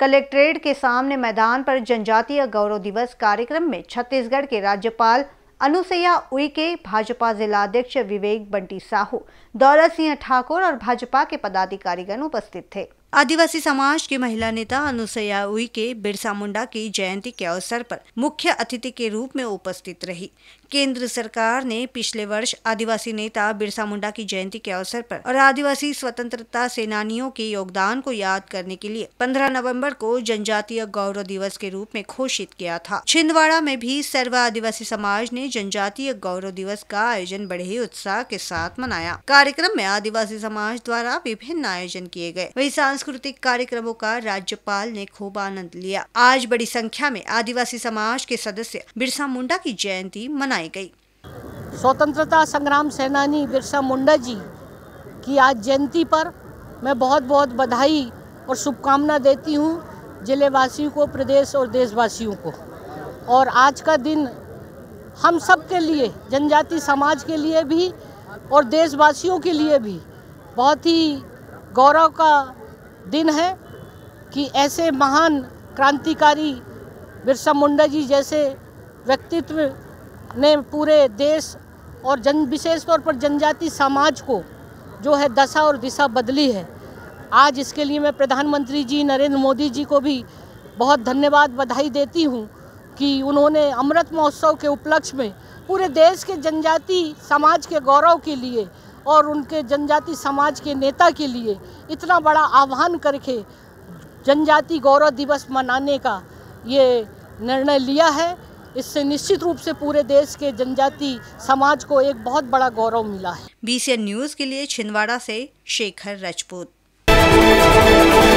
collectorate के सामने मैदान पर जनजातीय गौरव दिवस कार्यक्रम में छत्तीसगढ़ के राज्यपाल अनुसैया उइके भाजपा जिलाध्यक्ष विवेक बंटी साहू दौलत सिंह ठाकुर और भाजपा के पदाधिकारीगण उपस्थित थे आदिवासी समाज की महिला नेता अनुसैया उई के बिरसा मुंडा की जयंती के अवसर पर मुख्य अतिथि के रूप में उपस्थित रही केंद्र सरकार ने पिछले वर्ष आदिवासी नेता बिरसा मुंडा की जयंती के अवसर पर और आदिवासी स्वतंत्रता सेनानियों के योगदान को याद करने के लिए 15 नवंबर को जनजातीय गौरव दिवस के रूप में घोषित किया था छिंदवाड़ा में भी सर्व आदिवासी समाज ने जनजातीय गौरव दिवस का आयोजन बड़े ही उत्साह के साथ मनाया कार्यक्रम में आदिवासी समाज द्वारा विभिन्न आयोजन किए गए वही सांस्कृतिक कार्यक्रमों का राज्यपाल ने खूब आनंद लिया आज बड़ी संख्या में आदिवासी समाज के सदस्य बिरसा मुंडा की जयंती मनाई गई स्वतंत्रता संग्राम सेनानी बिरसा मुंडा जी की आज जयंती पर मैं बहुत बहुत बधाई और शुभकामना देती हूँ जिले वासियों को प्रदेश और देशवासियों को और आज का दिन हम सब के लिए जनजाति समाज के लिए भी और देशवासियों के लिए भी बहुत ही गौरव का दिन है कि ऐसे महान क्रांतिकारी बिरसा मुंडा जी जैसे व्यक्तित्व ने पूरे देश और जन विशेष तौर पर जनजाति समाज को जो है दशा और दिशा बदली है आज इसके लिए मैं प्रधानमंत्री जी नरेंद्र मोदी जी को भी बहुत धन्यवाद बधाई देती हूँ कि उन्होंने अमृत महोत्सव के उपलक्ष्य में पूरे देश के जनजाति समाज के गौरव के लिए और उनके जनजाति समाज के नेता के लिए इतना बड़ा आह्वान करके जनजाति गौरव दिवस मनाने का ये निर्णय लिया है इससे निश्चित रूप से पूरे देश के जनजाति समाज को एक बहुत बड़ा गौरव मिला है बी न्यूज के लिए छिंदवाड़ा से शेखर रजपूत